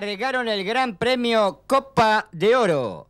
regaron el Gran Premio Copa de Oro.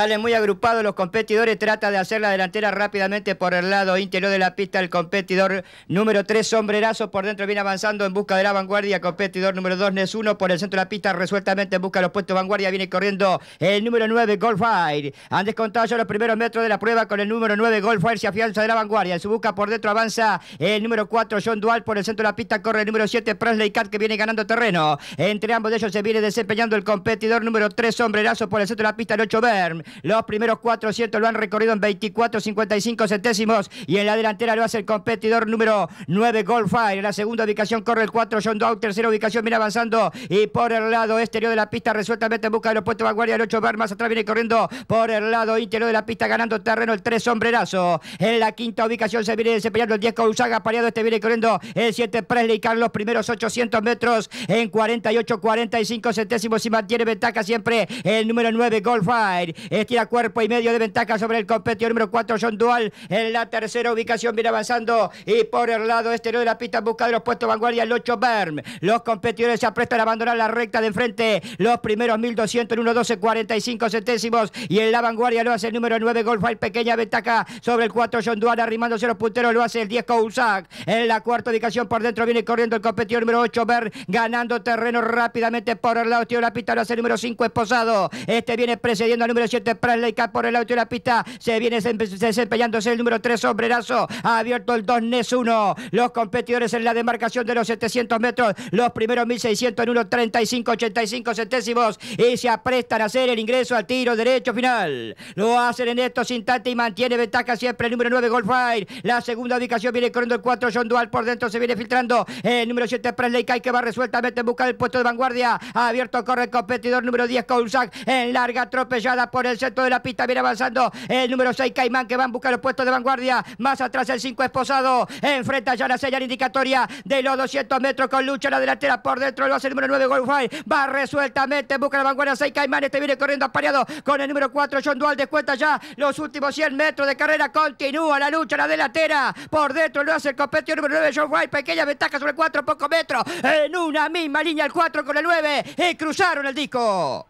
Sale muy agrupados los competidores, trata de hacer la delantera rápidamente por el lado interior de la pista. El competidor número 3, sombrerazo, por dentro viene avanzando en busca de la vanguardia. Competidor número 2, Nesuno, por el centro de la pista, resueltamente en busca de los puestos de vanguardia. Viene corriendo el número 9, Goldfire. Han descontado ya los primeros metros de la prueba con el número 9, Goldfire. Se afianza de la vanguardia. En su busca por dentro avanza el número 4, John Dual. Por el centro de la pista corre el número 7, Presley Cat, que viene ganando terreno. Entre ambos de ellos se viene desempeñando el competidor número 3, sombrerazo, por el centro de la pista, el 8, Berm. Los primeros 400 lo han recorrido en 24.55 centésimos y en la delantera lo hace el competidor número 9 Goldfire. En la segunda ubicación corre el 4 John Dow, tercera ubicación viene avanzando y por el lado exterior de la pista resueltamente en busca de los puestos vanguardia el 8 Bar atrás viene corriendo por el lado interior de la pista ganando terreno el 3 Sombrerazo. En la quinta ubicación se viene desempeñando el 10 Cousaga pareado este viene corriendo el 7 Presley Carlos primeros 800 metros en 48.45 centésimos y mantiene ventaja siempre el número 9 Goldfire. Estira cuerpo y medio de ventaja sobre el competidor número 4, John Dual. En la tercera ubicación viene avanzando. Y por el lado exterior de la pista busca de los puestos vanguardia, el 8 Berm. Los competidores se aprestan a abandonar la recta de enfrente. Los primeros 1200 en 1.12, 45 centésimos. Y en la vanguardia lo hace el número 9, Golfal. Pequeña ventaja sobre el 4, John Dual. Arrimándose los punteros lo hace el 10, Kousak. En la cuarta ubicación por dentro viene corriendo el competidor número 8, Berm. Ganando terreno rápidamente por el lado exterior de la pista lo hace el número 5, Esposado. Este viene precediendo al número 7. 7 Presley por el auto de la pista. Se viene desempeñándose el número 3 Sombrerazo. Ha abierto el 2 NES 1. Los competidores en la demarcación de los 700 metros. Los primeros 1600 en 35, 85 centésimos. Y se aprestan a hacer el ingreso al tiro derecho final. Lo hacen en estos instantes y mantiene ventaja siempre el número 9 Goldfire. La segunda ubicación viene corriendo el 4 John Dual. Por dentro se viene filtrando el número 7 Presley Kai que va resueltamente en busca del puesto de vanguardia. Ha abierto corre el competidor número 10 Koulsak en larga atropellada por el el centro de la pista. Viene avanzando el número 6, Caimán, que va a buscar los puestos de vanguardia. Más atrás el 5, Esposado. Enfrenta ya la señal indicatoria de los 200 metros con lucha en la delantera por dentro. Lo hace el número 9, Golfay. Va resueltamente. Busca la vanguardia 6, Caimán. Este viene corriendo apareado con el número 4, John Dual. Descuenta ya los últimos 100 metros de carrera. Continúa la lucha en la delantera. Por dentro lo hace el competidor número 9, John White. Pequeña ventaja sobre el 4, poco metro. En una misma línea el 4 con el 9. Y cruzaron el disco.